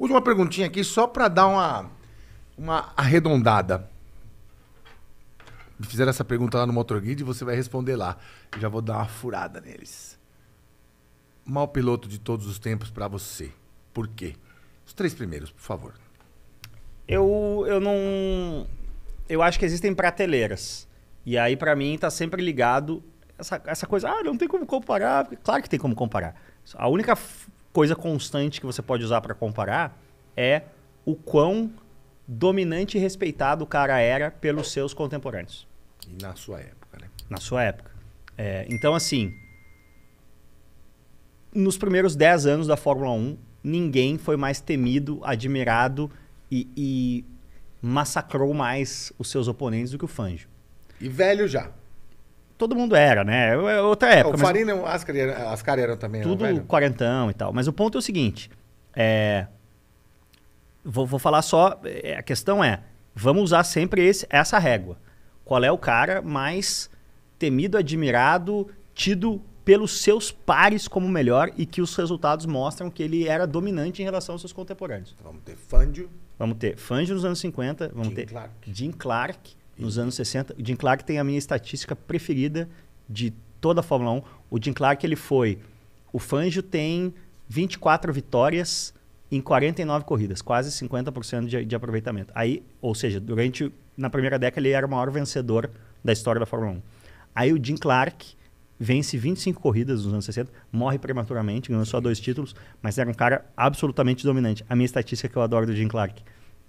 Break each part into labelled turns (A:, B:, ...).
A: Última perguntinha aqui, só para dar uma, uma arredondada. Me fizeram essa pergunta lá no Motorguide e você vai responder lá. já vou dar uma furada neles. Mal piloto de todos os tempos para você. Por quê? Os
B: três primeiros, por favor. Eu, eu não. Eu acho que existem prateleiras. E aí, para mim, tá sempre ligado essa, essa coisa. Ah, não tem como comparar. Claro que tem como comparar. A única coisa constante que você pode usar para comparar é o quão dominante e respeitado o cara era pelos seus contemporâneos. E na sua época, né? Na sua época. É, então, assim, nos primeiros 10 anos da Fórmula 1, ninguém foi mais temido, admirado e, e massacrou mais os seus oponentes do que o Fangio. E velho já todo mundo era, né? Outra época. O mas... Farina
A: e o Ascari, eram também. Tudo era
B: quarentão e tal. Mas o ponto é o seguinte. É... Vou, vou falar só... É, a questão é, vamos usar sempre esse, essa régua. Qual é o cara mais temido, admirado, tido pelos seus pares como melhor e que os resultados mostram que ele era dominante em relação aos seus contemporâneos. Vamos ter Fangio. Vamos ter Fangio nos anos 50, vamos Jim ter Clark. Jim Clark, nos anos 60. O Jim Clark tem a minha estatística preferida de toda a Fórmula 1. O Jim Clark ele foi. O Fangio tem 24 vitórias em 49 corridas, quase 50% de, de aproveitamento. Aí, ou seja, durante na primeira década ele era o maior vencedor da história da Fórmula 1. Aí o Jim Clark vence 25 corridas nos anos 60, morre prematuramente, ganhou só dois títulos, mas era um cara absolutamente dominante. A minha estatística que eu adoro do Jim Clark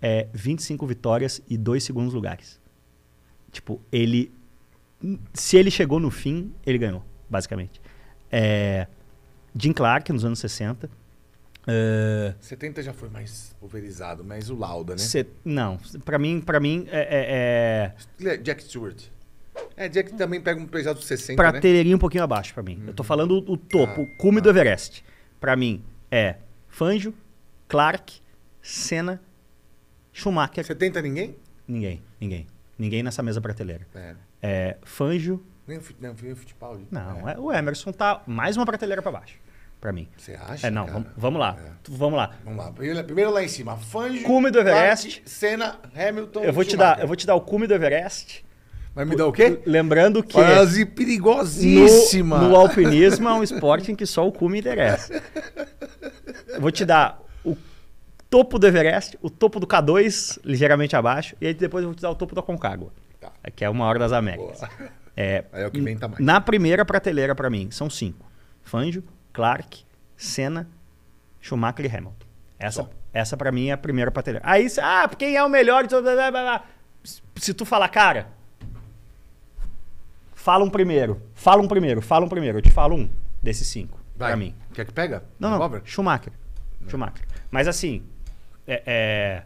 B: é 25 vitórias e dois segundos lugares. Tipo, ele. Se ele chegou no fim, ele ganhou, basicamente. É, Jim Clark, nos anos 60. Uh,
A: 70 já foi mais pulverizado, mas o Lauda, né? Se,
B: não, para mim, para mim é,
A: é, é, é, Jack Stewart. É, Jack também pega um pesado dos 60, Prateirinha
B: né? um pouquinho abaixo para mim. Uhum. Eu tô uhum. falando o, topo, ah, o cume ah. do Everest. Para mim é Fangio, Clark, Senna, Schumacher. 70 ninguém? Ninguém, ninguém. Ninguém nessa mesa prateleira. É. É, Fanjo.
A: Nem o, futebol. Fittipaldi. Não,
B: é. é. o Emerson tá mais uma prateleira para baixo. Pra mim. Você acha? É, não, vamo, é. vamos lá. Vamos lá. Vamos lá. Primeiro, primeiro lá em cima. Fanjo. Cume do Everest. Cena Senna, Hamilton. Eu vou, te dar, eu vou te dar o cume do Everest. Vai me dar o quê? Lembrando que. Quase perigosíssima. No, no alpinismo é um esporte em que só o cume interessa. Vou te dar topo do Everest, o topo do K2, ligeiramente abaixo, e aí depois eu vou te dar o topo da Concagua, tá. É que é uma hora das Américas. É, aí é o que vem tá mais. Na primeira prateleira para mim, são cinco. Fangio, Clark, Senna, Schumacher e Hamilton. Essa, essa para mim é a primeira prateleira. Aí, ah, quem é o melhor Se tu falar, cara, fala um primeiro, fala um primeiro, fala um primeiro. Eu te falo um desses cinco, Vai. pra mim. Quer que pega? Não, não, Schumacher. não. Schumacher. Schumacher. Mas assim, é, é,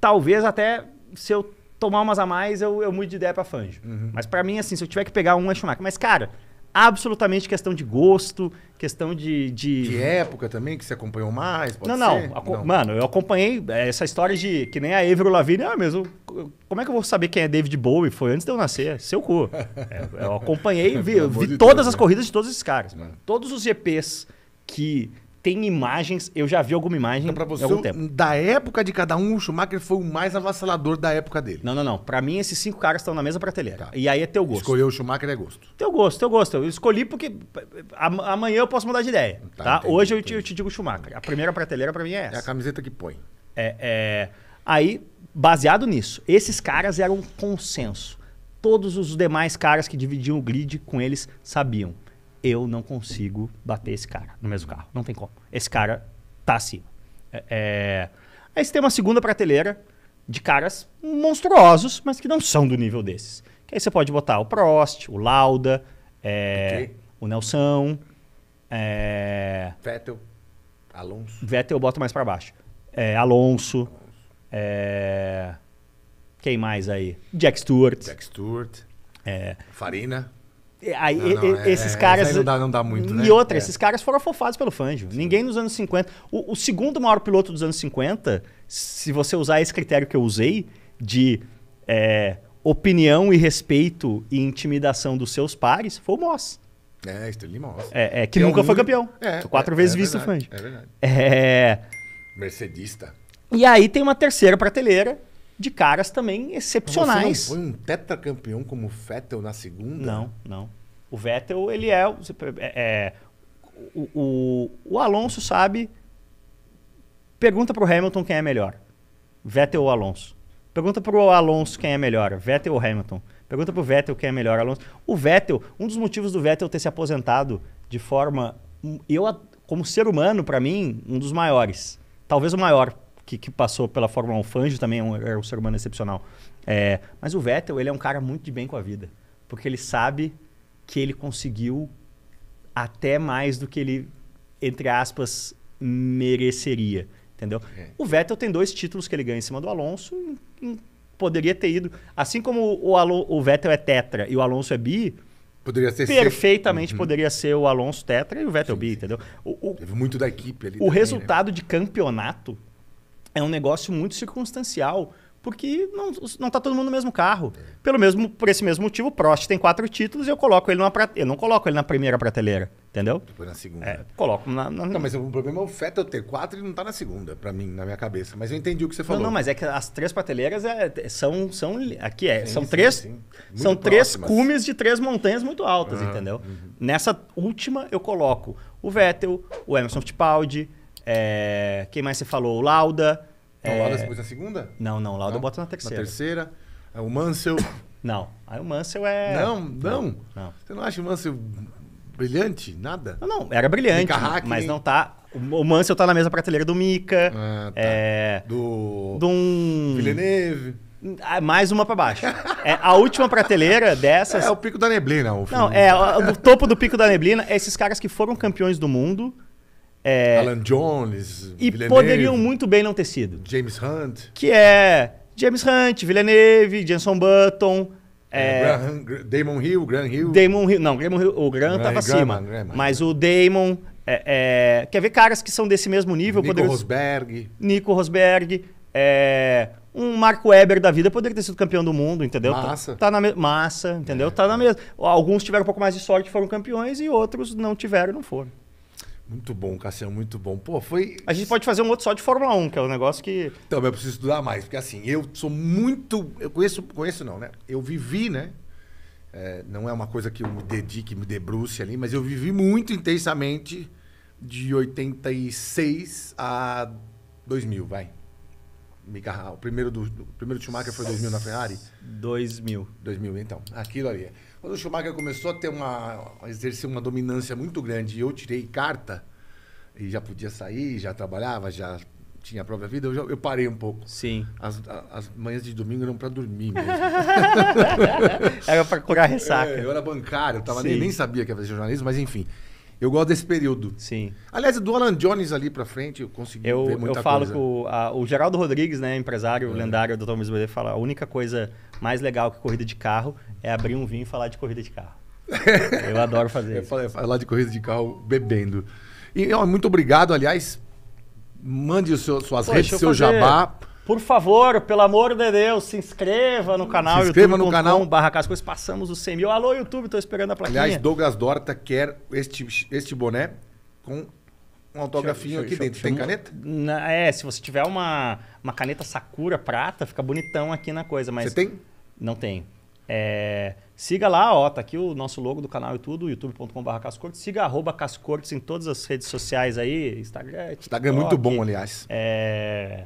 B: talvez até se eu tomar umas a mais, eu, eu mude de ideia pra Fanjo. Uhum. Mas para mim, assim, se eu tiver que pegar um, é Schumacher. Mas, cara, absolutamente questão de gosto, questão de... De, de época também, que você acompanhou mais, pode não, não, não. Mano, eu acompanhei é, essa história de... Que nem a Evro Lavigne, ah, mesmo... Como é que eu vou saber quem é David Bowie? Foi antes de eu nascer. Seu cu. é, eu acompanhei, vi, vi todas Deus, as né? corridas de todos esses caras. Mano. Todos os GPs que tem imagens, eu já vi alguma imagem então, pra você, algum tempo. Da época de cada um, o Schumacher foi o mais avassalador da época dele. Não, não, não. Pra mim, esses cinco caras estão na mesma prateleira. Tá. E aí é teu gosto. Escolher o Schumacher é gosto. Teu gosto, teu gosto. Eu escolhi porque amanhã eu posso mudar de ideia. Tá, tá? Entendi, Hoje eu te, eu te, digo Schumacher. A primeira prateleira pra mim é essa. É a camiseta que põe. É, é... Aí, baseado nisso, esses caras eram consenso. Todos os demais caras que dividiam o grid com eles sabiam eu não consigo bater esse cara no mesmo carro. Não tem como. Esse cara tá acima. É, é... Aí você tem uma segunda prateleira de caras monstruosos, mas que não são do nível desses. Que aí você pode botar o Prost, o Lauda, é... okay. o Nelson, é, Vettel, Alonso. Vettel eu boto mais para baixo. É, Alonso, Alonso. É, quem mais aí? Jack Stewart. Jack Stewart. Farina.
A: É, aí, não, não, é, esses é, caras. Não dá, não dá, muito, né? E outra, é. esses
B: caras foram afofados pelo Fangio. Sim. Ninguém nos anos 50. O, o, segundo maior piloto dos anos 50, se você usar esse critério que eu usei, de é, opinião e respeito e intimidação dos seus pares, foi o Moss. É,
A: Stanley Moss. É, é que, que nunca foi campeão. Quatro vezes visto o Fangio. É verdade.
B: É.
A: Mercedista.
B: E aí tem uma terceira prateleira, de caras também excepcionais. Você não foi
A: um tetracampeão como o Vettel na segunda? Não, não.
B: O Vettel, ele é. É, é o, o, o, Alonso sabe. Pergunta para o Hamilton quem é melhor: Vettel ou Alonso? Pergunta para o Alonso quem é melhor: Vettel ou Hamilton? Pergunta para o Vettel quem é melhor: Alonso. O Vettel, um dos motivos do Vettel ter se aposentado de forma. Eu, como ser humano, para mim, um dos maiores. Talvez o maior que, que passou pela Fórmula 1, Fangio também é um, é um ser humano excepcional. É, mas o Vettel, ele é um cara muito de bem com a vida. Porque ele sabe que ele conseguiu até mais do que ele, entre aspas, mereceria. Entendeu? É. O Vettel tem dois títulos que ele ganha em cima do Alonso. E, e poderia ter ido. Assim como o, o Vettel é tetra e o Alonso é bi, Poderia ser perfeitamente ser... Uhum. poderia ser o Alonso Tetra e o Vettel sim, B, sim. entendeu? O, o, Teve muito da equipe ali. O também, né? resultado né? de campeonato é um negócio muito circunstancial, porque não, não tá todo mundo no mesmo carro. Pelo mesmo, por esse mesmo motivo, o Prost tem quatro títulos e eu coloco ele numa eu não coloco ele na primeira prateleira, entendeu? Depois na segunda. É,
A: coloco na, na... Não, mas o problema é o Fettel ter quatro e não tá na segunda,
B: para mim, na minha cabeça. Mas eu entendi o que você falou. Não, não, mas é que as três prateleiras é, é, são, são aqui é, sim, são sim, três, sim. são próximas. três cumes de três montanhas muito altas, uhum, entendeu? Uhum. Nessa última eu coloco o Vettel, o Emerson Fittipaldi, é, quem mais você falou? O Lauda. Não, Lauda é, você pôs na segunda? Não, não. Lauda não? na terceira. Na terceira. É o Mansell. Não. Aí o Mansell é. Não, não, não. Você não acha o Mansell brilhante?
A: Nada? Não, não era brilhante. Hackney. Mas não
B: tá. O Mansell tá na mesma prateleira do Mika. Ah, tá. é... Do. Do. Um... Villeneuve. Ah, mais uma para baixo. É, a última prateleira dessas. É, é o pico da neblina, o filme. Não, é o topo do pico da neblina. É esses caras que foram campeões do mundo é, Alan Jones. E Villeneuve, poderiam muito bem não ter
A: sido. James Hunt.
B: Que é James Hunt, Villeneuve, Jenson Button. É, é Graham, Damon Hill, Graham Hill. Damon Hill. Não, Hill, o Graham, estava tava Graham, acima. Graham, mas o Damon. É, é, quer ver caras que são desse mesmo nível? Nico poderiam... Rosberg. Nico Rosberg. É, um Marco Weber da vida poderia ter sido campeão do mundo, entendeu? Tá- massa. Tá, tá na Massa, entendeu? Tá na mesma. Alguns tiveram um pouco mais de sorte, foram campeões, e outros não tiveram, não foram. Muito bom, Cassiano, muito bom. Pô, foi. A gente pode fazer um outro só de
A: Fórmula 1, que é um negócio que. Então, eu preciso estudar mais, porque assim, eu sou muito. Eu conheço, conheço não, né? Eu vivi, né? É, não é uma coisa que eu me dedique, me debruce ali, mas eu vivi muito intensamente de 86 a 2000, vai. Mika O primeiro do, do primeiro Schumacher foi 2000 na Ferrari? 2000. 2000, então. Aquilo ali. Quando o Schumacher começou a ter uma a exercer uma dominância muito grande e eu tirei carta e já podia sair, já trabalhava, já tinha a própria vida, eu, já, eu parei um pouco. Sim. As, as manhãs de domingo eram para dormir mesmo. era para curar ressaca. É, eu era bancário, eu tava, nem, nem sabia que ia fazer jornalismo, mas enfim. Eu gosto desse período. Sim.
B: Aliás, do Alan Jones ali para frente, eu consegui eu, ver muita Eu falo coisa. que o, a, o Geraldo Rodrigues, né, empresário é. lendário do Thomas Brasileiro, fala a única coisa mais legal que corrida de carro é abrir um vinho e falar de corrida de carro. eu adoro fazer eu isso. Falei, falar
A: de corrida de carro bebendo. E ó, muito obrigado, aliás. Mande seu,
B: suas Pô, redes, seu fazer... jabá. Por favor, pelo amor de Deus, se inscreva no canal. Se inscreva no canal. Barra Cascos, passamos os 100 mil. Alô, YouTube, estou esperando a plaquinha. Aliás, Douglas Dorta quer
A: este, este boné com
B: um autografinho aqui dentro. Tem caneta? Na, é, se você tiver uma, uma caneta Sakura prata, fica bonitão aqui na coisa. Mas você tem? Não tem. É, siga lá, ó, tá aqui o nosso logo do canal e tudo, youtube.com.br Cascortes. Siga arroba Cascortes em todas as redes sociais aí, Instagram. TikTok, Instagram é muito bom, aliás. É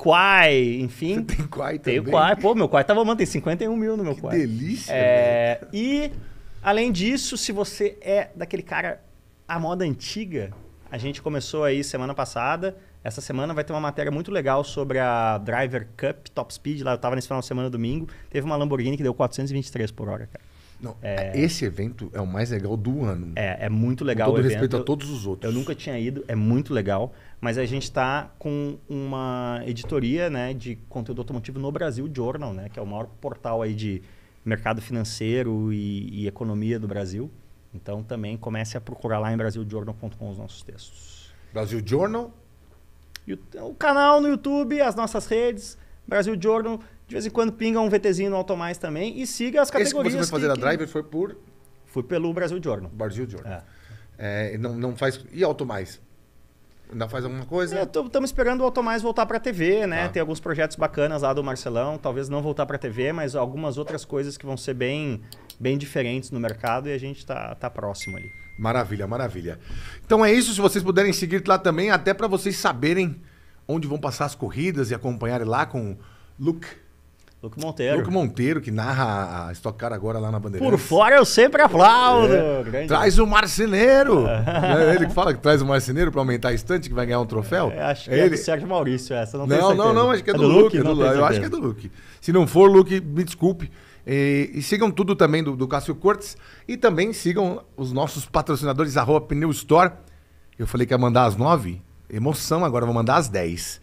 B: Quai, enfim. Você tem Quai também? Tenho Quai. Pô, meu Quai tava, mano, tem 51 mil no meu que Quai. delícia, é, velho. E, além disso, se você é daquele cara, a moda antiga, a gente começou aí semana passada. Essa semana vai ter uma matéria muito legal sobre a Driver Cup Top Speed. Lá eu tava nesse final de semana, domingo. Teve uma Lamborghini que deu 423 por hora, cara. Não, é... Esse evento é o mais legal do ano. É, é muito legal. Com todo o evento. respeito a todos os outros. Eu nunca tinha ido, é muito legal. Mas a gente está com uma editoria né, de conteúdo automotivo no Brasil Journal, né, que é o maior portal aí de mercado financeiro e, e economia do Brasil. Então também comece a procurar lá em brasiljournal.com os nossos textos. Brasil Journal? O canal no YouTube, as nossas redes, Brasil Journal. De vez em quando pinga um VTzinho no Automais também e siga as categorias. Esse que você foi fazer que, a driver foi por. Fui pelo Brasil Journal. Brasil
A: Journal. É. É, não, não faz. E Automais? Ainda faz alguma
B: coisa? Estamos é, esperando o Automais voltar para a TV, né? Ah. Tem alguns projetos bacanas lá do Marcelão. Talvez não voltar para a TV, mas algumas outras coisas que vão ser bem, bem diferentes no mercado e a gente está tá próximo ali. Maravilha, maravilha. Então é isso. Se vocês puderem seguir lá também, até para vocês saberem
A: onde vão passar as corridas e acompanharem lá com Luke
B: Luke Monteiro. Luke
A: Monteiro, que narra a Stock Car agora lá na Bandeirantes. Por fora eu sempre aplaudo. É. Traz o marceneiro. é ele que fala que traz o marceneiro para aumentar a estante, que vai ganhar um troféu. É, acho que é ele... é do
B: Sérgio Maurício essa, não Não, não, não, acho que é, é, do, do Luke. Luke é do... eu acho que é do
A: Luke. Se não for, Luke, me desculpe. E, e, sigam tudo também do, do Cássio Cortes. E também sigam os nossos patrocinadores, arroba Pneu Store. Eu falei que ia mandar às nove. Emoção, agora vou mandar às dez.